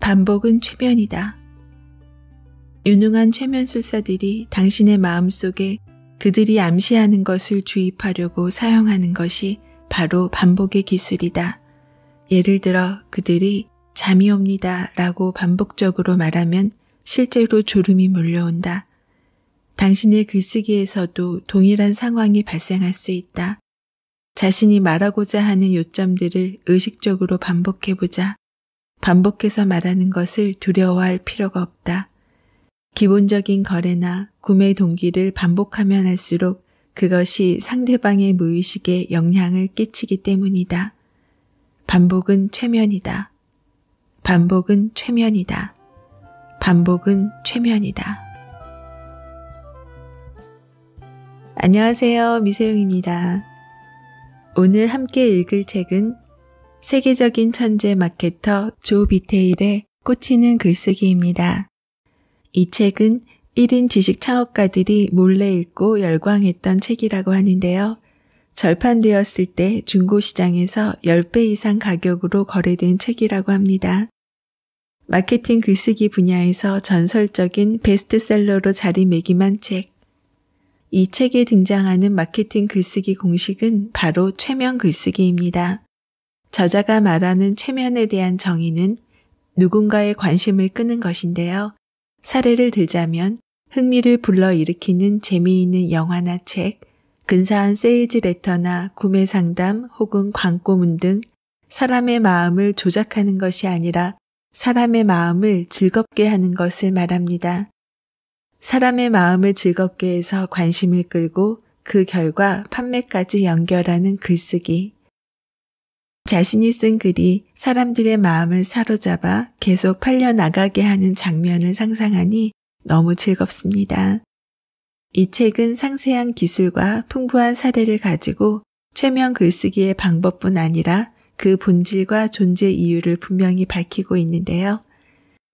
반복은 최면이다. 유능한 최면술사들이 당신의 마음 속에 그들이 암시하는 것을 주입하려고 사용하는 것이 바로 반복의 기술이다. 예를 들어 그들이 잠이 옵니다 라고 반복적으로 말하면 실제로 졸음이 몰려온다. 당신의 글쓰기에서도 동일한 상황이 발생할 수 있다. 자신이 말하고자 하는 요점들을 의식적으로 반복해보자. 반복해서 말하는 것을 두려워할 필요가 없다. 기본적인 거래나 구매 동기를 반복하면 할수록 그것이 상대방의 무의식에 영향을 끼치기 때문이다. 반복은 최면이다. 반복은 최면이다. 반복은 최면이다. 안녕하세요. 미소영입니다. 오늘 함께 읽을 책은 세계적인 천재 마케터 조 비테일의 꽂히는 글쓰기입니다. 이 책은 1인 지식 창업가들이 몰래 읽고 열광했던 책이라고 하는데요. 절판되었을 때 중고시장에서 10배 이상 가격으로 거래된 책이라고 합니다. 마케팅 글쓰기 분야에서 전설적인 베스트셀러로 자리매김한 책. 이 책에 등장하는 마케팅 글쓰기 공식은 바로 최면 글쓰기입니다. 저자가 말하는 최면에 대한 정의는 누군가의 관심을 끄는 것인데요. 사례를 들자면 흥미를 불러일으키는 재미있는 영화나 책, 근사한 세일즈 레터나 구매 상담 혹은 광고문 등 사람의 마음을 조작하는 것이 아니라 사람의 마음을 즐겁게 하는 것을 말합니다. 사람의 마음을 즐겁게 해서 관심을 끌고 그 결과 판매까지 연결하는 글쓰기. 자신이 쓴 글이 사람들의 마음을 사로잡아 계속 팔려나가게 하는 장면을 상상하니 너무 즐겁습니다. 이 책은 상세한 기술과 풍부한 사례를 가지고 최면 글쓰기의 방법뿐 아니라 그 본질과 존재 이유를 분명히 밝히고 있는데요.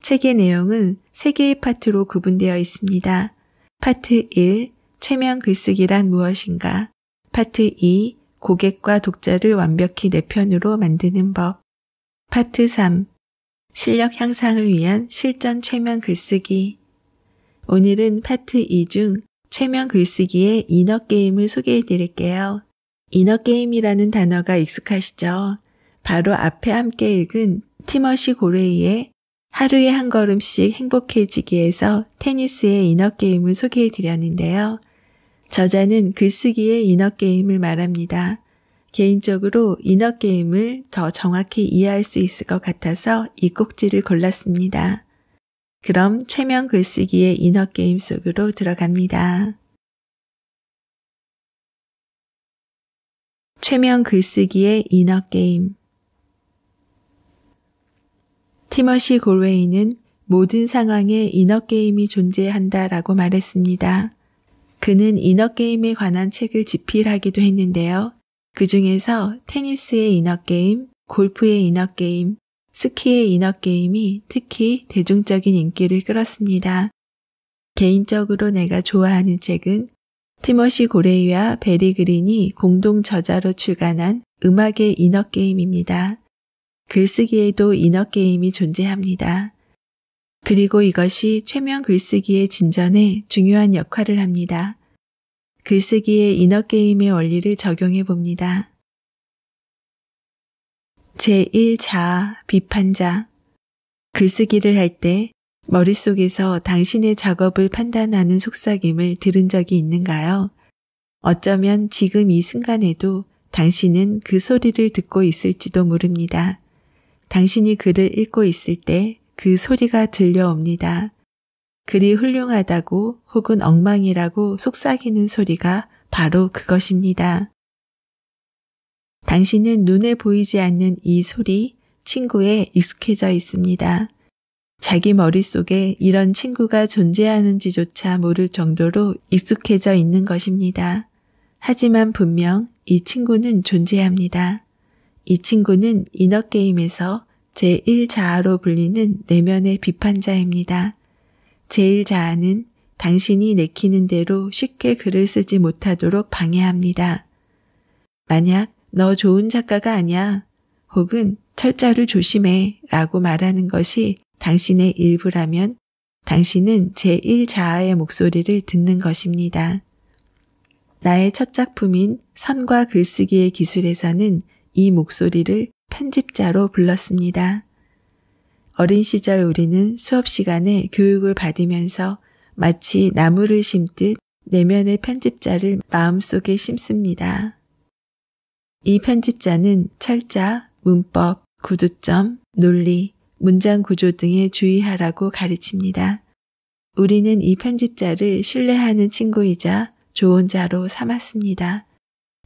책의 내용은 3 개의 파트로 구분되어 있습니다. 파트 1, 최면 글쓰기란 무엇인가? 파트 2, 고객과 독자를 완벽히 내 편으로 만드는 법. 파트 3. 실력 향상을 위한 실전 최면 글쓰기. 오늘은 파트 2 중 최면 글쓰기의 인어게임을 소개해 드릴게요. 인어게임이라는 단어가 익숙하시죠? 바로 앞에 함께 읽은 티머시 고레이의 하루에 한 걸음씩 행복해지기에서 테니스의 인어게임을 소개해 드렸는데요. 저자는 글쓰기의 그 인어게임을 말합니다. 개인적으로 인어게임을 더 정확히 이해할 수 있을 것 같아서 이 꼭지를 골랐습니다. 그럼 최면 글쓰기의 인어게임 속으로 들어갑니다. 최면 글쓰기의 인어게임 티머시 골웨이는 모든 상황에 인어게임이 존재한다라고 말했습니다. 그는 인어게임에 관한 책을 집필하기도 했는데요. 그 중에서 테니스의 인어게임, 골프의 인어게임, 스키의 인어게임이 특히 대중적인 인기를 끌었습니다. 개인적으로 내가 좋아하는 책은 티머시 고레이와 베리 그린이 공동 저자로 출간한 음악의 인어게임입니다. 글쓰기에도 인어게임이 존재합니다. 그리고 이것이 최면 글쓰기의 진전에 중요한 역할을 합니다. 글쓰기의 인어게임의 원리를 적용해 봅니다. 제1자아 비판자 글쓰기를 할 때 머릿속에서 당신의 작업을 판단하는 속삭임을 들은 적이 있는가요? 어쩌면 지금 이 순간에도 당신은 그 소리를 듣고 있을지도 모릅니다. 당신이 글을 읽고 있을 때그 소리가 들려옵니다. 그리 훌륭하다고 혹은 엉망이라고 속삭이는 소리가 바로 그것입니다. 당신은 눈에 보이지 않는 이 소리, 친구에 익숙해져 있습니다. 자기 머릿속에 이런 친구가 존재하는지조차 모를 정도로 익숙해져 있는 것입니다. 하지만 분명 이 친구는 존재합니다. 이 친구는 인어게임에서 제1자아로 불리는 내면의 비판자입니다. 제1자아는 당신이 내키는 대로 쉽게 글을 쓰지 못하도록 방해합니다. 만약 너 좋은 작가가 아니야 혹은 철자를 조심해 라고 말하는 것이 당신의 일부라면 당신은 제1자아의 목소리를 듣는 것입니다. 나의 첫 작품인 선과 글쓰기의 기술에서는 이 목소리를 편집자로 불렀습니다. 어린 시절 우리는 수업 시간에 교육을 받으면서 마치 나무를 심듯 내면의 편집자를 마음속에 심습니다. 이 편집자는 철자, 문법, 구두점, 논리, 문장 구조 등에 주의하라고 가르칩니다. 우리는 이 편집자를 신뢰하는 친구이자 조언 자로 삼았습니다.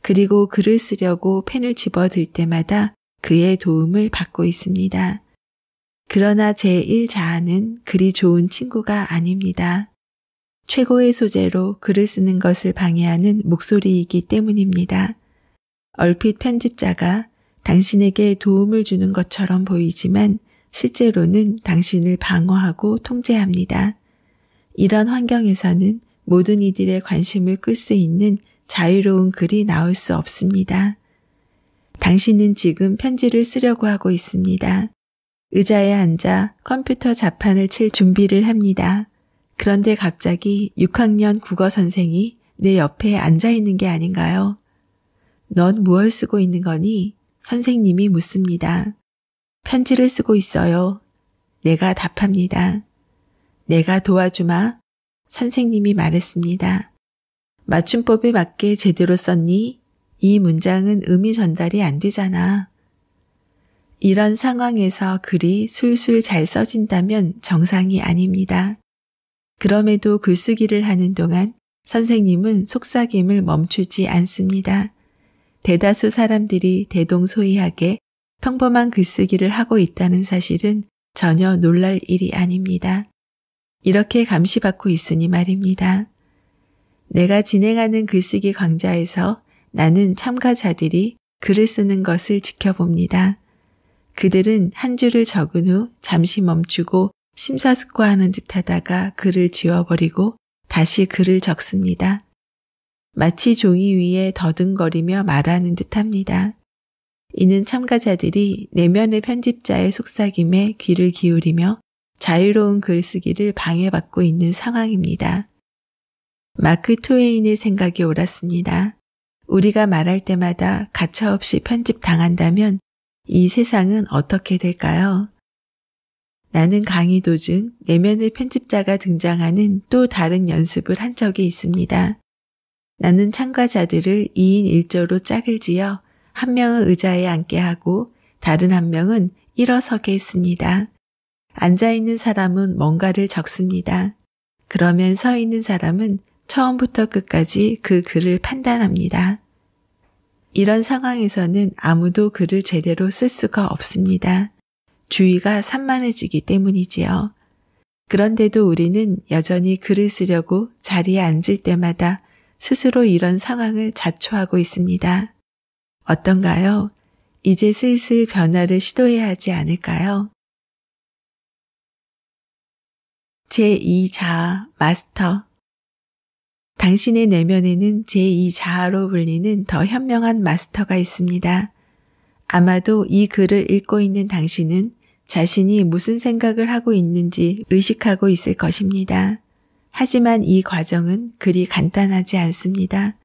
그리고 글을 쓰려고 펜을 집어 들 때마다 그의 도움을 받고 있습니다. 그러나 제1자아는 그리 좋은 친구가 아닙니다. 최고의 소재로 글을 쓰는 것을 방해하는 목소리이기 때문입니다. 얼핏 편집자가 당신에게 도움을 주는 것처럼 보이지만 실제로는 당신을 방어하고 통제합니다. 이런 환경에서는 모든 이들의 관심을 끌 수 있는 자유로운 글이 나올 수 없습니다. 당신은 지금 편지를 쓰려고 하고 있습니다. 의자에 앉아 컴퓨터 자판을 칠 준비를 합니다. 그런데 갑자기 6학년 국어 선생이 내 옆에 앉아 있는 게 아닌가요? 넌 무엇 쓰고 있는 거니? 선생님이 묻습니다. 편지를 쓰고 있어요. 내가 답합니다. 내가 도와주마. 선생님이 말했습니다. 맞춤법에 맞게 제대로 썼니? 이 문장은 의미 전달이 안 되잖아. 이런 상황에서 글이 술술 잘 써진다면 정상이 아닙니다. 그럼에도 글쓰기를 하는 동안 선생님은 속삭임을 멈추지 않습니다. 대다수 사람들이 대동소이하게 평범한 글쓰기를 하고 있다는 사실은 전혀 놀랄 일이 아닙니다. 이렇게 감시받고 있으니 말입니다. 내가 진행하는 글쓰기 강좌에서 나는 참가자들이 글을 쓰는 것을 지켜봅니다. 그들은 한 줄을 적은 후 잠시 멈추고 심사숙고하는 듯 하다가 글을 지워버리고 다시 글을 적습니다. 마치 종이 위에 더듬거리며 말하는 듯 합니다. 이는 참가자들이 내면의 편집자의 속삭임에 귀를 기울이며 자유로운 글쓰기를 방해받고 있는 상황입니다. 마크 토웨인의 생각이 옳았습니다. 우리가 말할 때마다 가차없이 편집당한다면 이 세상은 어떻게 될까요? 나는 강의도 중 내면의 편집자가 등장하는 또 다른 연습을 한 적이 있습니다. 나는 참가자들을 2인 1조로 짝을 지어 한 명은 의자에 앉게 하고 다른 한 명은 일어서게 했습니다. 앉아 있는 사람은 뭔가를 적습니다. 그러면 서 있는 사람은 처음부터 끝까지 그 글을 판단합니다. 이런 상황에서는 아무도 글을 제대로 쓸 수가 없습니다. 주의가 산만해지기 때문이지요. 그런데도 우리는 여전히 글을 쓰려고 자리에 앉을 때마다 스스로 이런 상황을 자초하고 있습니다. 어떤가요? 이제 슬슬 변화를 시도해야 하지 않을까요? 제2자 마스터 당신의 내면에는 제2자아로 불리는 더 현명한 마스터가 있습니다. 아마도 이 글을 읽고 있는 당신은 자신이 무슨 생각을 하고 있는지 의식하고 있을 것입니다. 하지만 이 과정은 그리 간단하지 않습니다.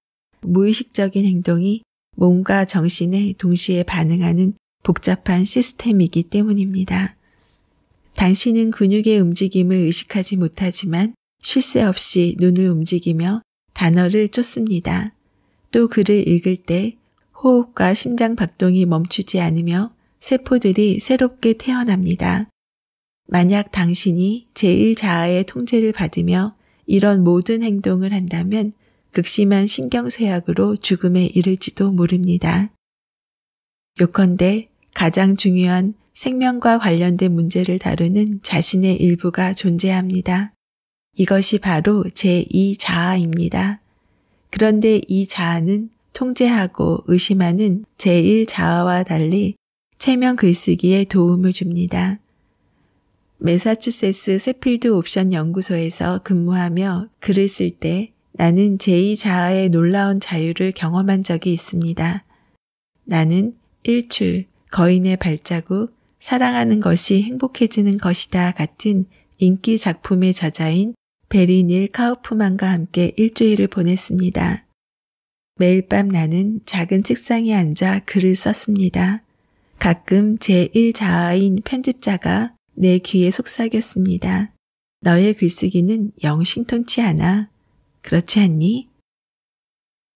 무의식적인 행동이 몸과 정신에 동시에 반응하는 복잡한 시스템이기 때문입니다. 당신은 근육의 움직임을 의식하지 못하지만 쉴새 없이 눈을 움직이며 단어를 쫓습니다. 또 글을 읽을 때 호흡과 심장 박동이 멈추지 않으며 세포들이 새롭게 태어납니다. 만약 당신이 제1자아의 통제를 받으며 이런 모든 행동을 한다면 극심한 신경쇠약으로 죽음에 이를지도 모릅니다. 요컨대 가장 중요한 생명과 관련된 문제를 다루는 자신의 일부가 존재합니다. 이것이 바로 제2자아입니다. 그런데 이 자아는 통제하고 의심하는 제1자아와 달리 체면 글쓰기에 도움을 줍니다. 메사추세스 세필드 옵션 연구소에서 근무하며 글을 쓸 때 나는 제2자아의 놀라운 자유를 경험한 적이 있습니다. 나는 일출, 거인의 발자국, 사랑하는 것이 행복해지는 것이다 같은 인기 작품의 저자인 베리닐 카우프만과 함께 일주일을 보냈습니다. 매일 밤 나는 작은 책상에 앉아 글을 썼습니다. 가끔 제1자아인 편집자가 내 귀에 속삭였습니다. 너의 글쓰기는 영신통치 않아. 그렇지 않니?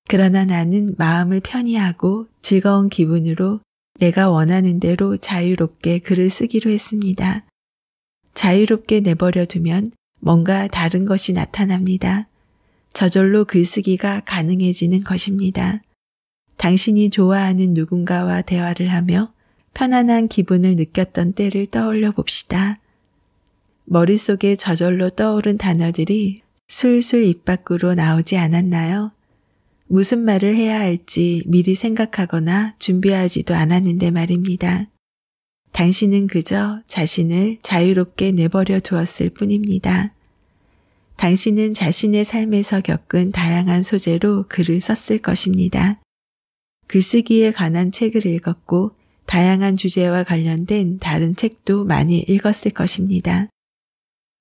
그러나 나는 마음을 편히 하고 즐거운 기분으로 내가 원하는 대로 자유롭게 글을 쓰기로 했습니다. 자유롭게 내버려 두면 뭔가 다른 것이 나타납니다. 저절로 글쓰기가 가능해지는 것입니다. 당신이 좋아하는 누군가와 대화를 하며 편안한 기분을 느꼈던 때를 떠올려 봅시다. 머릿속에 저절로 떠오른 단어들이 술술 입 밖으로 나오지 않았나요? 무슨 말을 해야 할지 미리 생각하거나 준비하지도 않았는데 말입니다. 당신은 그저 자신을 자유롭게 내버려 두었을 뿐입니다. 당신은 자신의 삶에서 겪은 다양한 소재로 글을 썼을 것입니다. 글쓰기에 그 관한 책을 읽었고 다양한 주제와 관련된 다른 책도 많이 읽었을 것입니다.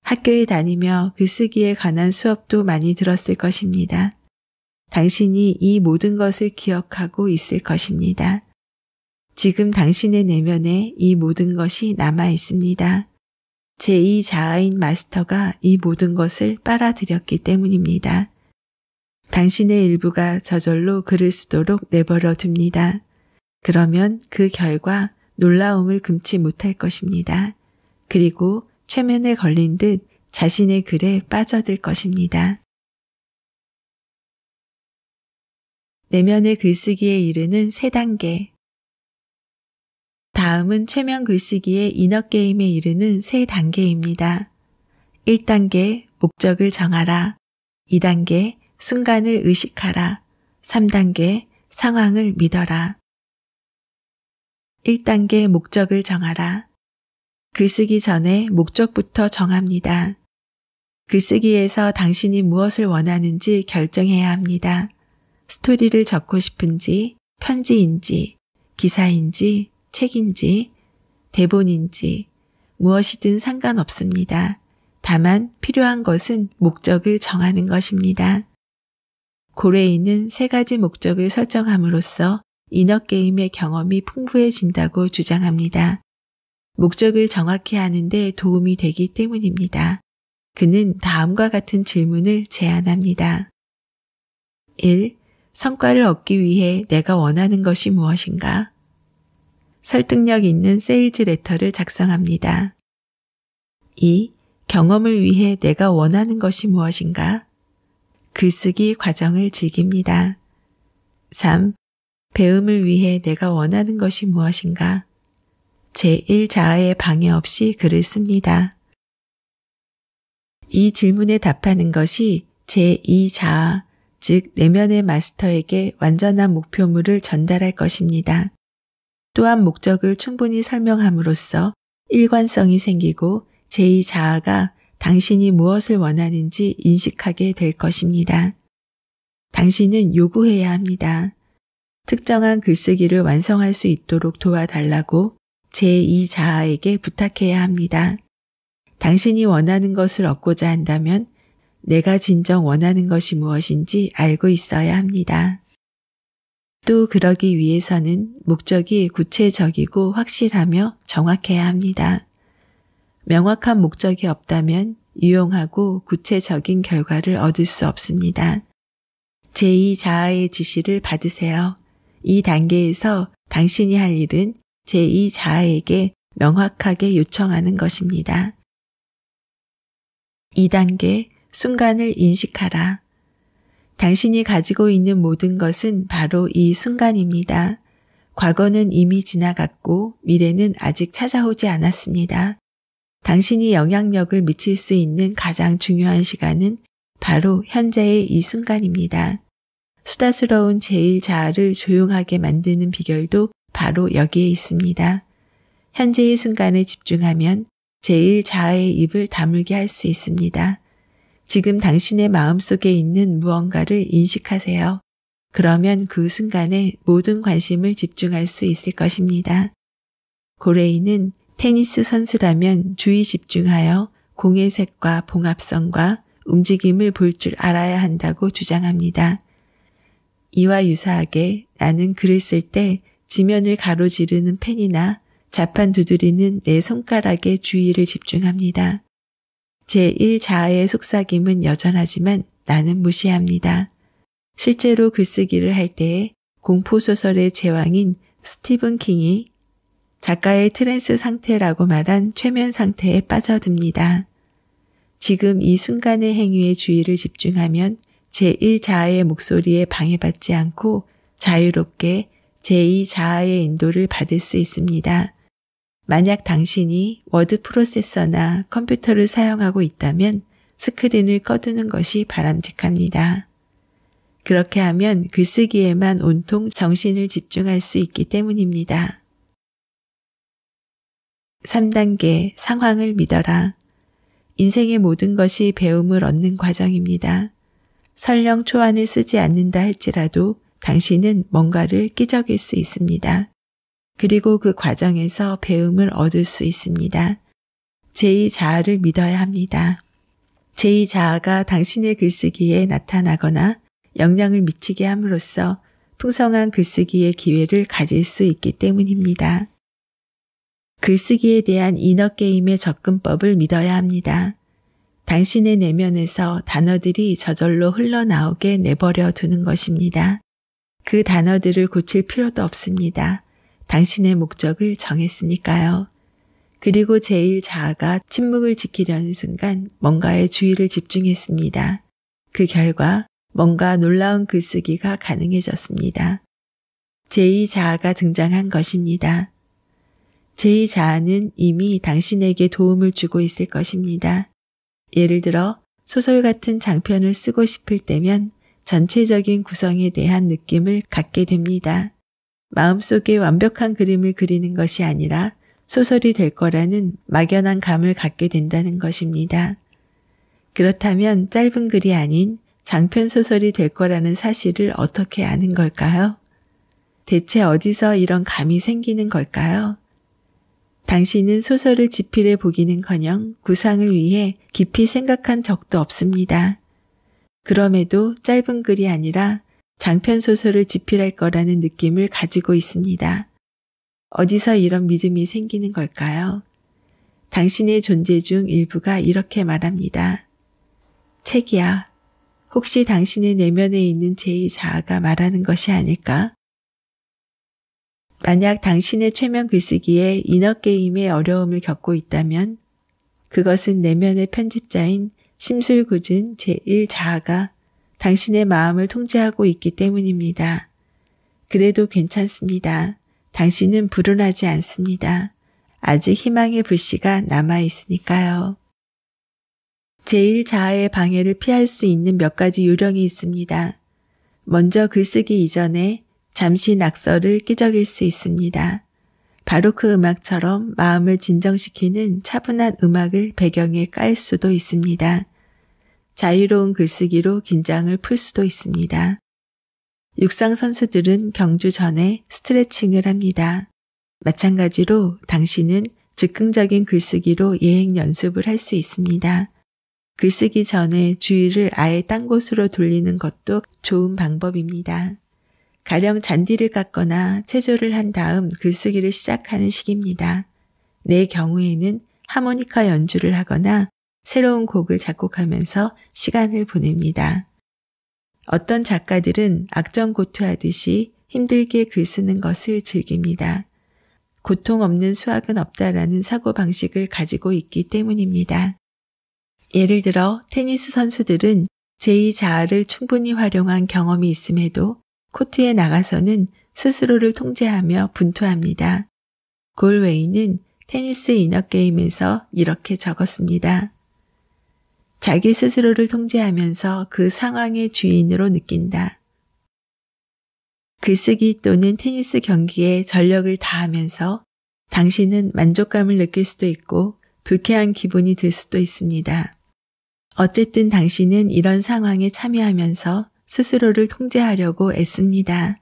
학교에 다니며 글쓰기에 그 관한 수업도 많이 들었을 것입니다. 당신이 이 모든 것을 기억하고 있을 것입니다. 지금 당신의 내면에 이 모든 것이 남아 있습니다. 제2 자아인 마스터가 이 모든 것을 빨아들였기 때문입니다. 당신의 일부가 저절로 그를 쓰도록 내버려 둡니다. 그러면 그 결과 놀라움을 금치 못할 것입니다. 그리고 최면에 걸린 듯 자신의 글에 빠져들 것입니다. 내면의 글쓰기에 이르는 세 단계 다음은 최면 글쓰기의 인어게임에 이르는 세 단계입니다. 1단계 목적을 정하라. 2단계 순간을 의식하라. 3단계 상황을 믿어라. 1단계 목적을 정하라. 글쓰기 전에 목적부터 정합니다. 글쓰기에서 당신이 무엇을 원하는지 결정해야 합니다. 스토리를 적고 싶은지, 편지인지, 기사인지, 책인지 대본인지 무엇이든 상관없습니다. 다만 필요한 것은 목적을 정하는 것입니다. 고레인은 세 가지 목적을 설정함으로써 인어게임의 경험이 풍부해진다고 주장합니다. 목적을 정확히 하는데 도움이 되기 때문입니다. 그는 다음과 같은 질문을 제안합니다. 1. 성과를 얻기 위해 내가 원하는 것이 무엇인가? 설득력 있는 세일즈 레터를 작성합니다. 2. 경험을 위해 내가 원하는 것이 무엇인가? 글쓰기 그 과정을 즐깁니다. 3. 배움을 위해 내가 원하는 것이 무엇인가? 제1자아의 방해 없이 글을 씁니다. 이 질문에 답하는 것이 제2자아, 즉 내면의 마스터에게 완전한 목표물을 전달할 것입니다. 또한 목적을 충분히 설명함으로써 일관성이 생기고 제2자아가 당신이 무엇을 원하는지 인식하게 될 것입니다. 당신은 요구해야 합니다. 특정한 글쓰기를 완성할 수 있도록 도와달라고 제2자아에게 부탁해야 합니다. 당신이 원하는 것을 얻고자 한다면 내가 진정 원하는 것이 무엇인지 알고 있어야 합니다. 또 그러기 위해서는 목적이 구체적이고 확실하며 정확해야 합니다. 명확한 목적이 없다면 유용하고 구체적인 결과를 얻을 수 없습니다. 제2자아의 지시를 받으세요. 이 단계에서 당신이 할 일은 제2자아에게 명확하게 요청하는 것입니다. 2단계 순간을 인식하라. 당신이 가지고 있는 모든 것은 바로 이 순간입니다. 과거는 이미 지나갔고 미래는 아직 찾아오지 않았습니다. 당신이 영향력을 미칠 수 있는 가장 중요한 시간은 바로 현재의 이 순간입니다. 수다스러운 제일자아를 조용하게 만드는 비결도 바로 여기에 있습니다. 현재의 순간에 집중하면 제일자아의 입을 다물게 할 수 있습니다. 지금 당신의 마음속에 있는 무언가를 인식하세요. 그러면 그 순간에 모든 관심을 집중할 수 있을 것입니다. 고레이는 테니스 선수라면 주의 집중하여 공의 색과 봉합성과 움직임을 볼 줄 알아야 한다고 주장합니다. 이와 유사하게 나는 글을 쓸 때 지면을 가로지르는 펜이나 자판 두드리는 내 손가락에 주의를 집중합니다. 제1자아의 속삭임은 여전하지만 나는 무시합니다. 실제로 글쓰기를 할 때에 공포소설의 제왕인 스티븐 킹이 작가의 트랜스 상태라고 말한 최면 상태에 빠져듭니다. 지금 이 순간의 행위에 주의를 집중하면 제1자아의 목소리에 방해받지 않고 자유롭게 제2자아의 인도를 받을 수 있습니다. 만약 당신이 워드 프로세서나 컴퓨터를 사용하고 있다면 스크린을 꺼두는 것이 바람직합니다. 그렇게 하면 글쓰기에만 온통 정신을 집중할 수 있기 때문입니다. 3단계 상황을 믿어라. 인생의 모든 것이 배움을 얻는 과정입니다. 설령 초안을 쓰지 않는다 할지라도 당신은 뭔가를 끼적일 수 있습니다. 그리고 그 과정에서 배움을 얻을 수 있습니다. 제2자아를 믿어야 합니다. 제2자아가 당신의 글쓰기에 나타나거나 영향을 미치게 함으로써 풍성한 글쓰기의 기회를 가질 수 있기 때문입니다. 글쓰기에 대한 인어게임의 접근법을 믿어야 합니다. 당신의 내면에서 단어들이 저절로 흘러나오게 내버려 두는 것입니다. 그 단어들을 고칠 필요도 없습니다. 당신의 목적을 정했으니까요. 그리고 제일 자아가 침묵을 지키려는 순간 뭔가에 주의를 집중했습니다. 그 결과 뭔가 놀라운 글쓰기가 가능해졌습니다. 제2 자아가 등장한 것입니다. 제2 자아는 이미 당신에게 도움을 주고 있을 것입니다. 예를 들어 소설 같은 장편을 쓰고 싶을 때면 전체적인 구성에 대한 느낌을 갖게 됩니다. 마음속에 완벽한 그림을 그리는 것이 아니라 소설이 될 거라는 막연한 감을 갖게 된다는 것입니다. 그렇다면 짧은 글이 아닌 장편 소설이 될 거라는 사실을 어떻게 아는 걸까요? 대체 어디서 이런 감이 생기는 걸까요? 당신은 소설을 지필해 보기는 커녕 구상을 위해 깊이 생각한 적도 없습니다. 그럼에도 짧은 글이 아니라 장편 소설을 집필할 거라는 느낌을 가지고 있습니다. 어디서 이런 믿음이 생기는 걸까요? 당신의 존재 중 일부가 이렇게 말합니다. 책이야. 혹시 당신의 내면에 있는 제2 자아가 말하는 것이 아닐까? 만약 당신의 최면 글쓰기에 인어게임의 어려움을 겪고 있다면 그것은 내면의 편집자인 심술궂은 제1 자아가 당신의 마음을 통제하고 있기 때문입니다. 그래도 괜찮습니다. 당신은 불운하지 않습니다. 아직 희망의 불씨가 남아 있으니까요. 제1자아의 방해를 피할 수 있는 몇 가지 요령이 있습니다. 먼저 글쓰기 이전에 잠시 낙서를 끼적일 수 있습니다. 바로크 그 음악처럼 마음을 진정시키는 차분한 음악을 배경에 깔 수도 있습니다. 자유로운 글쓰기로 긴장을 풀 수도 있습니다. 육상 선수들은 경주 전에 스트레칭을 합니다. 마찬가지로 당신은 즉흥적인 글쓰기로 예행 연습을 할 수 있습니다. 글쓰기 전에 주위를 아예 딴 곳으로 돌리는 것도 좋은 방법입니다. 가령 잔디를 깎거나 체조를 한 다음 글쓰기를 시작하는 시기입니다. 내 경우에는 하모니카 연주를 하거나 새로운 곡을 작곡하면서 시간을 보냅니다. 어떤 작가들은 악정고투하듯이 힘들게 글 쓰는 것을 즐깁니다. 고통 없는 수학은 없다라는 사고방식을 가지고 있기 때문입니다. 예를 들어 테니스 선수들은 제2자아를 충분히 활용한 경험이 있음에도 코트에 나가서는 스스로를 통제하며 분투합니다. 골웨이는 테니스 인어게임에서 이렇게 적었습니다. 자기 스스로를 통제하면서 그 상황의 주인으로 느낀다. 글쓰기 또는 테니스 경기에 전력을 다하면서 당신은 만족감을 느낄 수도 있고 불쾌한 기분이 들 수도 있습니다. 어쨌든 당신은 이런 상황에 참여하면서 스스로를 통제하려고 애씁니다.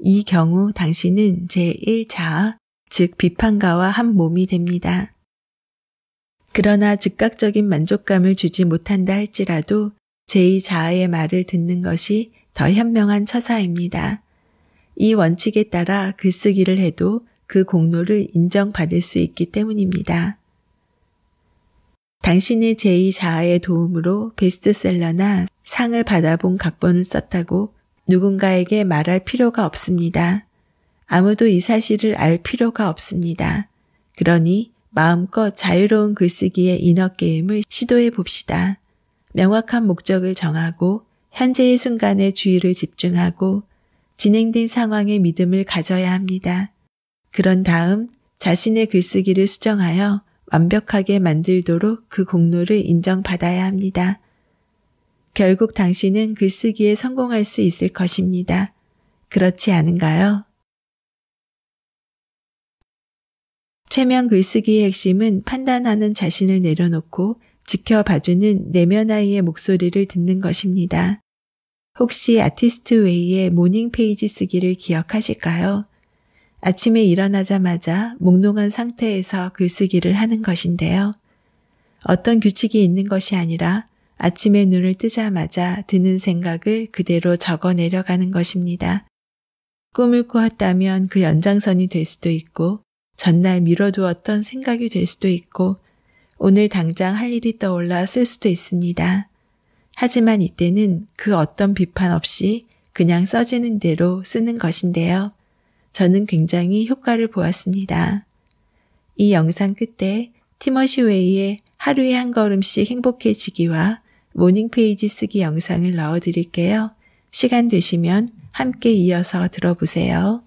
이 경우 당신은 제1자즉 비판가와 한 몸이 됩니다. 그러나 즉각적인 만족감을 주지 못한다 할지라도 제2 자아의 말을 듣는 것이 더 현명한 처사입니다. 이 원칙에 따라 글쓰기를 그 해도 그 공로를 인정받을 수 있기 때문입니다. 당신이 제2 자아의 도움으로 베스트셀러나 상을 받아본 각본을 썼다고 누군가에게 말할 필요가 없습니다. 아무도 이 사실을 알 필요가 없습니다. 그러니 마음껏 자유로운 글쓰기의 인어게임을 시도해 봅시다. 명확한 목적을 정하고 현재의 순간에 주의를 집중하고 진행된 상황에 믿음을 가져야 합니다. 그런 다음 자신의 글쓰기를 수정하여 완벽하게 만들도록 그 공로를 인정받아야 합니다. 결국 당신은 글쓰기에 성공할 수 있을 것입니다. 그렇지 않은가요? 최면 글쓰기의 핵심은 판단하는 자신을 내려놓고 지켜봐주는 내면 아이의 목소리를 듣는 것입니다. 혹시 아티스트 웨이의 모닝 페이지 쓰기를 기억하실까요? 아침에 일어나자마자 몽롱한 상태에서 글쓰기를 하는 것인데요. 어떤 규칙이 있는 것이 아니라 아침에 눈을 뜨자마자 드는 생각을 그대로 적어 내려가는 것입니다. 꿈을 꾸었다면 그 연장선이 될 수도 있고 전날 미뤄두었던 생각이 될 수도 있고 오늘 당장 할 일이 떠올라 쓸 수도 있습니다. 하지만 이때는 그 어떤 비판 없이 그냥 써지는 대로 쓰는 것인데요. 저는 굉장히 효과를 보았습니다. 이 영상 끝에 티머시 웨이의 하루에 한 걸음씩 행복해지기와 모닝 페이지 쓰기 영상을 넣어 드릴게요. 시간 되시면 함께 이어서 들어보세요.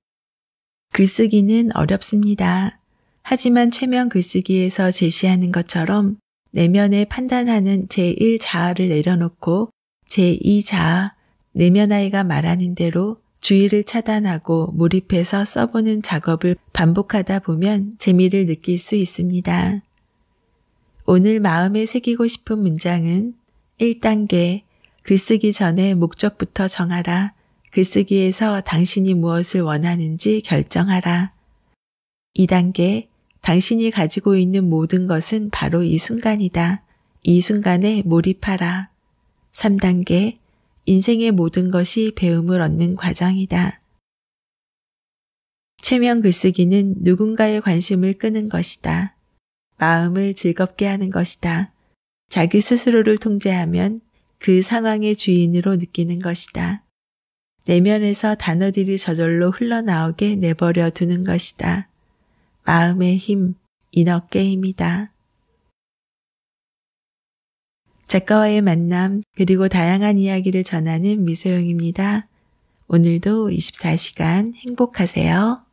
글쓰기는 어렵습니다. 하지만 최면 글쓰기에서 제시하는 것처럼 내면에 판단하는 제1 자아를 내려놓고 제2 자아, 내면 아이가 말하는 대로 주의를 차단하고 몰입해서 써보는 작업을 반복하다 보면 재미를 느낄 수 있습니다. 오늘 마음에 새기고 싶은 문장은 1단계 글쓰기 전에 목적부터 정하라. 글쓰기에서 그 당신이 무엇을 원하는지 결정하라. 2단계 당신이 가지고 있는 모든 것은 바로 이 순간이다. 이 순간에 몰입하라. 3단계 인생의 모든 것이 배움을 얻는 과정이다. 체면 글쓰기는 그 누군가의 관심을 끄는 것이다. 마음을 즐겁게 하는 것이다. 자기 스스로를 통제하면 그 상황의 주인으로 느끼는 것이다. 내면에서 단어들이 저절로 흘러나오게 내버려 두는 것이다. 마음의 힘, 인어게임이다. 작가와의 만남, 그리고 다양한 이야기를 전하는 미소영입니다. 오늘도 24시간 행복하세요.